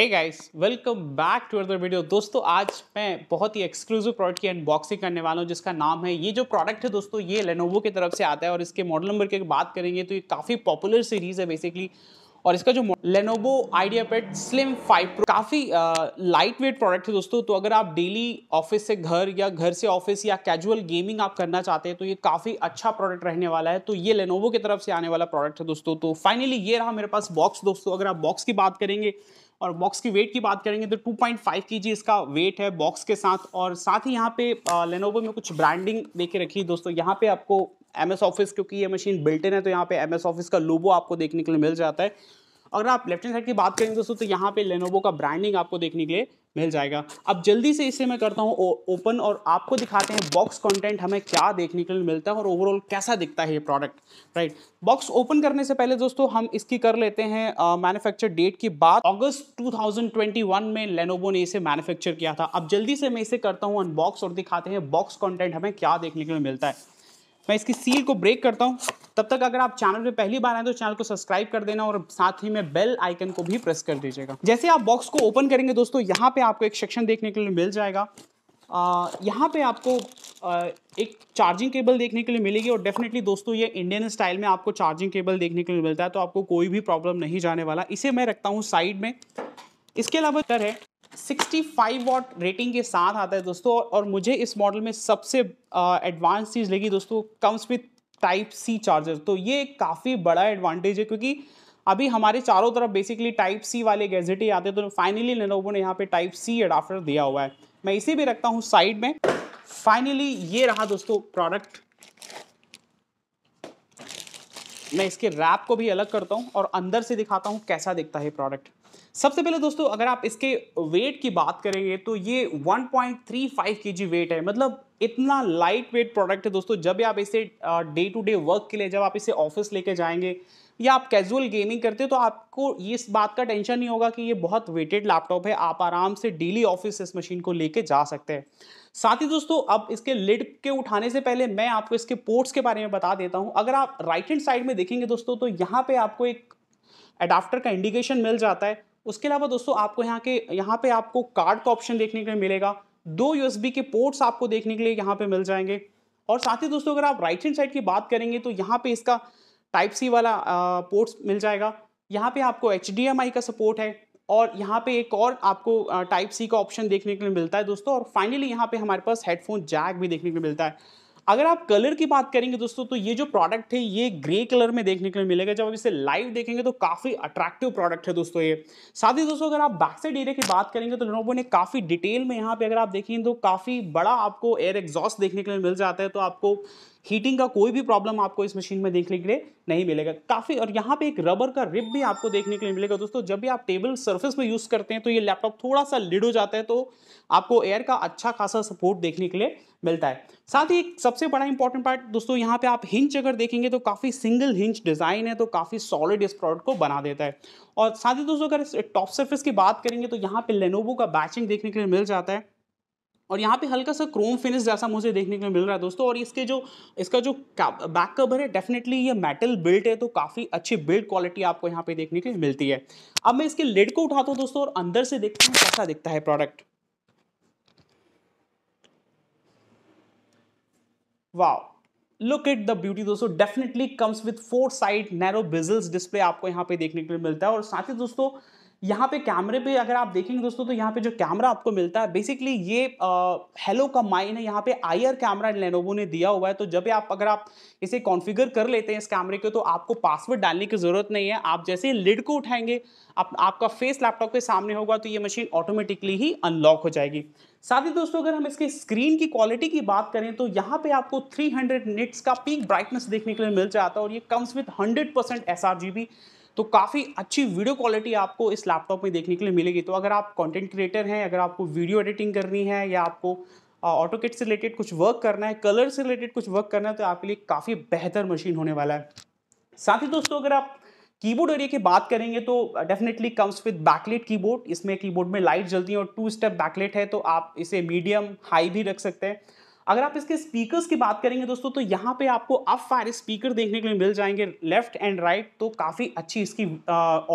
Hey guys welcome back to other video दोस्तों आज मैं बहुत ही एक्सक्लूसिव प्रोडक्ट की अनबॉक्सिंग करने वाला हूं जिसका नाम है ये जो प्रोडक्ट है दोस्तों ये लेनोवो की तरफ से आता है और इसके मॉडल नंबर की बात करेंगे तो ये काफ़ी पॉपुलर सीरीज़ है बेसिकली और इसका जो Lenovo idea pad slim five pro काफ़ी लाइट वेट प्रोडक्ट है दोस्तों तो अगर आप डेली ऑफिस से घर या घर से ऑफिस या कैजुअल गेमिंग आप करना चाहते हैं तो ये काफ़ी अच्छा प्रोडक्ट रहने वाला है तो ये लेनोवो की तरफ से आने वाला प्रोडक्ट है दोस्तों तो फाइनली ये रहा मेरे पास बॉक्स दोस्तों अगर आप बॉक्स की बात करेंगे और बॉक्स की वेट की बात करेंगे तो 2.5 पॉइंट इसका वेट है बॉक्स के साथ और साथ ही यहाँ पे लेनोवो में कुछ ब्रांडिंग दे के रखी दोस्तों यहाँ पे आपको एम एस ऑफिस क्योंकि ये मशीन बिल्टन है तो यहाँ पे एम एस ऑफिस का लोबो आपको देखने के लिए मिल जाता है अगर आप लेफ्ट हैंड साइड की बात करेंगे दोस्तों तो यहाँ पे लेनोवो का ब्रांडिंग आपको देखने के लिए मिल जाएगा अब जल्दी से इसे मैं करता हूँ ओपन और आपको दिखाते हैं बॉक्स कंटेंट हमें क्या देखने के लिए मिलता है और ओवरऑल कैसा दिखता है ये प्रोडक्ट राइट बॉक्स ओपन करने से पहले दोस्तों हम इसकी कर लेते हैं मैन्युफैक्चर डेट की बात अगस्त 2021 में लेनोवो ने इसे मैन्युफैक्चर किया था अब जल्दी से मैं इसे करता हूँ अनबॉक्स और दिखाते हैं बॉक्स कॉन्टेंट हमें क्या देखने के लिए मिलता है मैं इसकी सील को ब्रेक करता हूँ तब तक अगर आप चैनल पे पहली बार आए तो चैनल को सब्सक्राइब कर देना और साथ ही में बेल आइकन को भी प्रेस कर दीजिएगा जैसे आप बॉक्स को ओपन करेंगे दोस्तों यहाँ पे आपको एक सेक्शन देखने के लिए मिल जाएगा यहाँ पे आपको आ, एक चार्जिंग केबल देखने के लिए मिलेगी और डेफिनेटली दोस्तों ये इंडियन स्टाइल में आपको चार्जिंग केबल देखने के लिए मिलता है तो आपको कोई भी प्रॉब्लम नहीं जाने वाला इसे मैं रखता हूँ साइड में इसके अलावा कर है 65 वॉट रेटिंग के साथ आता है दोस्तों और मुझे इस मॉडल में सबसे एडवांस चीज़ लगी दोस्तों comes with type C charger तो ये काफ़ी बड़ा एडवांटेज है क्योंकि अभी हमारे चारों तरफ बेसिकली टाइप सी वाले गैजेट ही आते हैं तो फाइनली लेनोवो ने यहाँ पे टाइप सी एडाफ्टर दिया हुआ है मैं इसे भी रखता हूँ साइड में फाइनली ये रहा दोस्तों प्रोडक्ट मैं इसके रैप को भी अलग करता हूँ और अंदर से दिखाता हूँ कैसा दिखता है प्रोडक्ट सबसे पहले दोस्तों अगर आप इसके वेट की बात करेंगे तो ये 1.35 केजी वेट है मतलब इतना लाइट वेट प्रोडक्ट है दोस्तों जब आप इसे डे टू डे वर्क के लिए जब आप इसे ऑफिस लेके जाएंगे या आप कैजुअल गेमिंग करते हो तो आपको ये इस बात का टेंशन नहीं होगा कि ये बहुत वेटेड लैपटॉप है आप आराम से डेली ऑफिस इस मशीन को लेके जा सकते हैं साथ ही दोस्तों अब इसके लिड के उठाने से पहले मैं आपको इसके पोर्ट्स के बारे में बता देता हूँ अगर आप राइट हैंड साइड में देखेंगे दोस्तों तो यहाँ पे आपको एक अडाप्टर का इंडिकेशन मिल जाता है उसके अलावा दोस्तों आपको यहाँ के यहाँ पे आपको कार्ड का ऑप्शन देखने के लिए मिलेगा दो यूएसबी के पोर्ट्स आपको देखने के लिए यहाँ पे मिल जाएंगे और साथ ही दोस्तों अगर आप राइट हैंड साइड की बात करेंगे तो यहाँ पे इसका टाइप सी वाला पोर्ट्स मिल जाएगा यहाँ पे आपको एच का सपोर्ट है और यहाँ पे एक और आपको टाइप सी का ऑप्शन देखने के लिए मिलता है दोस्तों और फाइनली यहाँ पे हमारे पास हेडफोन जैक भी देखने के लिए मिलता है अगर आप कलर की बात करेंगे दोस्तों तो ये जो प्रोडक्ट है ये ग्रे कलर में देखने के लिए मिलेगा जब आप इसे लाइव देखेंगे तो काफ़ी अट्रैक्टिव प्रोडक्ट है दोस्तों ये साथ ही दोस्तों अगर आप बैक साइड एरिया की बात करेंगे तो लोगों ने काफ़ी डिटेल में यहाँ पे अगर आप देखेंगे तो काफ़ी बड़ा आपको एयर एग्जॉस्ट देखने के लिए मिल जाता है तो आपको हीटिंग का कोई भी प्रॉब्लम आपको इस मशीन में देखने के लिए नहीं मिलेगा काफ़ी और यहाँ पे एक रबर का रिप भी आपको देखने के लिए मिलेगा दोस्तों जब भी आप टेबल सर्फेस में यूज़ करते हैं तो ये लैपटॉप थोड़ा सा लिड हो जाता है तो आपको एयर का अच्छा खासा सपोर्ट देखने के लिए मिलता है साथ ही एक सबसे बड़ा इंपॉर्टेंट पार्ट दोस्तों यहाँ पे आप हिंच अगर देखेंगे तो काफ़ी सिंगल हिंच डिज़ाइन है तो काफ़ी सॉलिड इस प्रोडक्ट को बना देता है और साथ ही दोस्तों अगर टॉप सर्फेस की बात करेंगे तो यहाँ पे लेनोवो का बैचिंग देखने के लिए मिल जाता है और यहाँ पे हल्का सा क्रोम फिनिश जैसा मुझे देखने को मिल रहा है दोस्तों और इसके जो इसका जो बैक कवर है डेफिनेटली ये मेटल बिल्ट है तो काफ़ी अच्छी बिल्ड क्वालिटी आपको यहाँ पे देखने को मिलती है अब मैं इसके लिड को उठाता हूँ दोस्तों और अंदर से देखता हूँ कैसा दिखता है प्रोडक्ट वाह लुक इट द ब्यूटी दोस्तों definitely comes with four side narrow bezels display आपको यहाँ पे देखने के लिए मिलता है और साथ ही दोस्तों यहाँ पे कैमरे पे अगर आप देखेंगे दोस्तों तो यहाँ पे जो कैमरा आपको मिलता है बेसिकली ये हेलो का माइन है यहाँ पे आयर कैमरा लेनोवो ने दिया हुआ है तो जब आप अगर आप इसे कॉन्फ़िगर कर लेते हैं इस कैमरे को तो आपको पासवर्ड डालने की ज़रूरत नहीं है आप जैसे लिड को उठाएंगे आप, आपका फेस लैपटॉप के सामने होगा तो ये मशीन ऑटोमेटिकली ही अनलॉक हो जाएगी साथ ही दोस्तों अगर हम इसके स्क्रीन की क्वालिटी की बात करें तो यहाँ पे आपको 300 निट्स का पीक ब्राइटनेस देखने के लिए मिल जाता है और ये कम्स विथ 100 परसेंट एस तो काफ़ी अच्छी वीडियो क्वालिटी आपको इस लैपटॉप में देखने के लिए मिलेगी तो अगर आप कंटेंट क्रिएटर हैं अगर आपको वीडियो एडिटिंग करनी है या आपको ऑटो किट से रिलेटेड कुछ वर्क करना है कलर से रिलेटेड कुछ वर्क करना है तो आपके लिए काफ़ी बेहतर मशीन होने वाला है साथ ही दोस्तों अगर आप कीबोर्ड एरिया की बात करेंगे तो definitely comes with backlit keyboard इसमें कीबोर्ड में लाइट जलती है और टू स्टेप बैकलेट है तो आप इसे मीडियम हाई भी रख सकते हैं अगर आप इसके स्पीकर्स की बात करेंगे दोस्तों तो यहाँ पे आपको अप फायर स्पीकर देखने के लिए मिल जाएंगे लेफ्ट एंड राइट तो काफ़ी अच्छी इसकी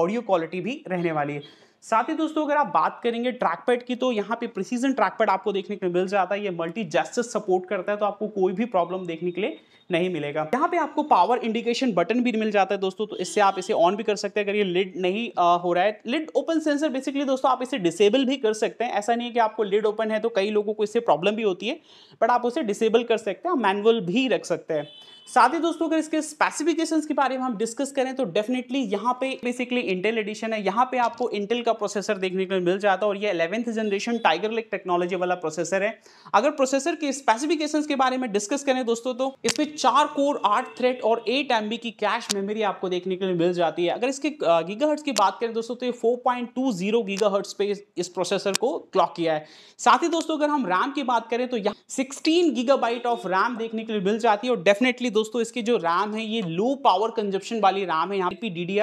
ऑडियो क्वालिटी भी रहने वाली है साथ ही दोस्तों अगर आप बात करेंगे ट्रैकपैड की तो यहाँ पे प्रिसीजन ट्रैकपैड आपको देखने के लिए मिल जाता है ये मल्टी जस्टिस सपोर्ट करता है तो आपको कोई भी प्रॉब्लम देखने के लिए नहीं मिलेगा यहाँ पे आपको पावर इंडिकेशन बटन भी मिल जाता है दोस्तों तो इससे आप इसे ऑन भी कर सकते हैं अगर ये लिड नहीं आ, हो रहा है लिड ओपन सेंसर बेसिकली दोस्तों आप इसे डिसेबल भी कर सकते हैं ऐसा नहीं है कि आपको लिड ओपन है तो कई लोगों को इससे प्रॉब्लम भी होती है बट आप उसे डिसेबल कर सकते हैं मैनुअल भी रख सकते हैं साथ ही दोस्तों अगर इसके स्पेसिफिकेशन के बारे में हम डिस्कस करें तो डेफिनेटली यहाँ पे बेसिकली इंटेल एडिशन है यहाँ पे आपको इंटेल का प्रोसेसर देखने को मिल जाता है और ये eleventh generation Tiger Lake technology वाला प्रोसेसर है अगर प्रोसेसर के स्पेसिफिकेशन के बारे में डिस्कस करें दोस्तों तो इसमें चार कोर आठ थ्रेड और एट एम की कैश मेमोरी आपको देखने के लिए मिल जाती है अगर इसके गीगाहर्ट्स की बात करें दोस्तों तो ये 4.20 गीगाहर्ट्स पे इस प्रोसेसर को क्लॉक किया है साथ ही दोस्तों अगर हम रैम की बात करें तो यहाँ सिक्सटीन गीगा ऑफ रैम देखने के लिए मिल जाती है और डेफिनेटली दोस्तों इसके जो रैम है ये लो पावर कंजप्शन वाली रैम है यहाँ पे डी डी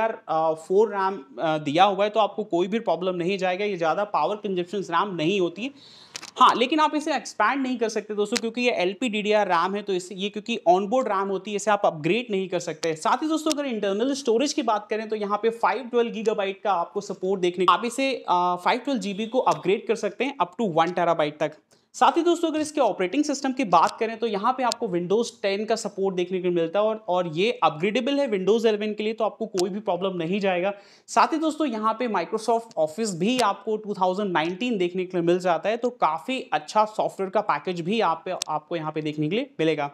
रैम दिया हुआ है तो आपको कोई भी प्रॉब्लम नहीं जाएगा ये ज़्यादा पावर कंजप्शन रैम नहीं होती हाँ लेकिन आप इसे एक्सपैंड नहीं कर सकते दोस्तों क्योंकि ये एल पी रैम है तो इसे ये क्योंकि ऑनबोर्ड रैम होती है इसे आप अपग्रेड नहीं कर सकते साथ ही दोस्तों अगर इंटरनल स्टोरेज की बात करें तो यहाँ पे फाइव ट्वेल्व गीगाबाइट का आपको सपोर्ट देखने आप इसे फाइव ट्वेल्व जीबी को अपग्रेड कर सकते हैं अप टू वन टेराबाइट तक साथ ही दोस्तों अगर इसके ऑपरेटिंग सिस्टम की बात करें तो यहाँ पे आपको विंडोज 10 का सपोर्ट देखने को मिलता है और और ये अपग्रेडेबल है विंडोज 11 के लिए तो आपको कोई भी प्रॉब्लम नहीं जाएगा साथ ही दोस्तों यहाँ पे माइक्रोसॉफ्ट ऑफिस भी आपको 2019 देखने के लिए मिल जाता है तो काफ़ी अच्छा सॉफ्टवेयर का पैकेज भी आप पे, आपको यहाँ पे देखने के लिए मिलेगा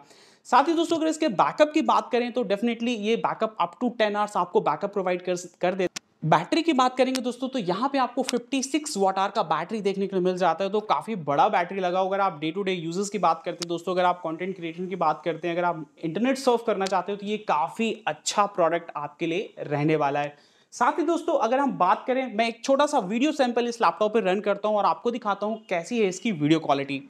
साथ ही दोस्तों अगर इसके बैकअप की बात करें तो डेफिनेटली ये backup up to ten hours आपको बैकअप प्रोवाइड कर, कर बैटरी की बात करेंगे दोस्तों तो यहाँ पे आपको 56 वाट आर का बैटरी देखने को मिल जाता है तो काफ़ी बड़ा बैटरी लगा अगर आप डे टू डे यूजेस की बात करते हैं दोस्तों अगर आप कंटेंट क्रिएशन की बात करते हैं अगर आप इंटरनेट सर्व करना चाहते हो तो ये काफ़ी अच्छा प्रोडक्ट आपके लिए रहने वाला है साथ ही दोस्तों अगर हम बात करें मैं एक छोटा सा वीडियो सैंपल इस लैपटॉप पर रन करता हूँ और आपको दिखाता हूँ कैसी है इसकी वीडियो क्वालिटी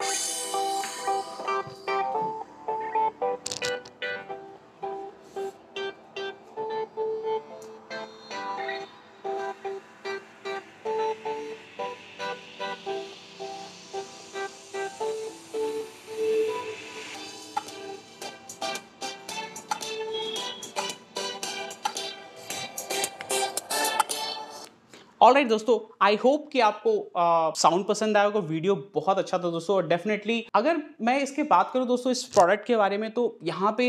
ऑल राइट दोस्तों आई होप कि आपको साउंड uh, पसंद आया होगा वीडियो बहुत अच्छा था दोस्तों और डेफिनेटली अगर मैं इसके बात करूँ दोस्तों इस प्रोडक्ट के बारे में तो यहाँ पे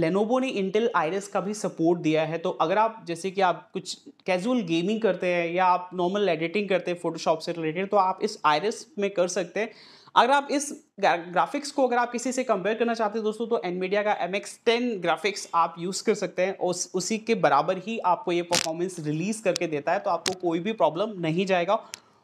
लेनोवो uh, ने इंटेल आयरस का भी सपोर्ट दिया है तो अगर आप जैसे कि आप कुछ कैजुअल गेमिंग करते हैं या आप नॉर्मल एडिटिंग करते हैं फोटोशॉप से रिलेटेड तो आप इस आयरस में कर सकते हैं अगर आप इस ग्राफिक्स को अगर आप किसी से कंपेयर करना चाहते हैं दोस्तों तो एनमीडिया का एम एक्स टेन ग्राफिक्स आप यूज़ कर सकते हैं उस उसी के बराबर ही आपको ये परफॉर्मेंस रिलीज़ करके देता है तो आपको कोई भी प्रॉब्लम नहीं जाएगा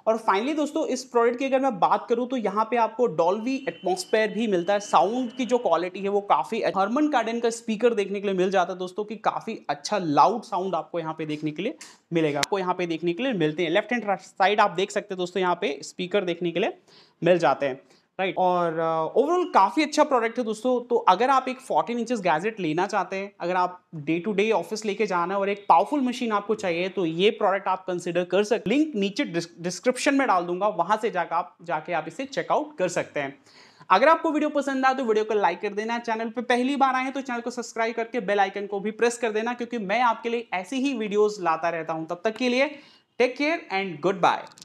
और फाइनली दोस्तों इस प्रोडक्ट की अगर मैं बात करूं तो यहाँ पे आपको डॉल्वी एटमोसफेयर भी मिलता है साउंड की जो क्वालिटी है वो काफ़ी हर्मन कार्डन का स्पीकर देखने के लिए मिल जाता है दोस्तों कि काफ़ी अच्छा लाउड साउंड आपको यहाँ पे देखने के लिए मिलेगा आपको यहाँ पे देखने के लिए मिलते हैं लेफ्ट हैंड साइड आप देख सकते हैं दोस्तों यहाँ पे स्पीकर देखने के लिए मिल जाते हैं राइट right. और ओवरऑल uh, काफ़ी अच्छा प्रोडक्ट है दोस्तों तो अगर आप एक 14 इंच गैजेट लेना चाहते हैं अगर आप डे टू डे ऑफिस लेके जाना है और एक पावरफुल मशीन आपको चाहिए तो ये प्रोडक्ट आप कंसिडर कर सकते लिंक नीचे डिस्क्रिप्शन में डाल दूंगा वहां से जाकर आप जाके आप इसे चेकआउट कर सकते हैं अगर आपको वीडियो पसंद आए तो वीडियो को लाइक कर देना चैनल पर पहली बार आए हैं तो चैनल को सब्सक्राइब करके बेल आइकन को भी प्रेस कर देना क्योंकि मैं आपके लिए ऐसी ही वीडियोस लाता रहता हूं तब तक के लिए take care and good bye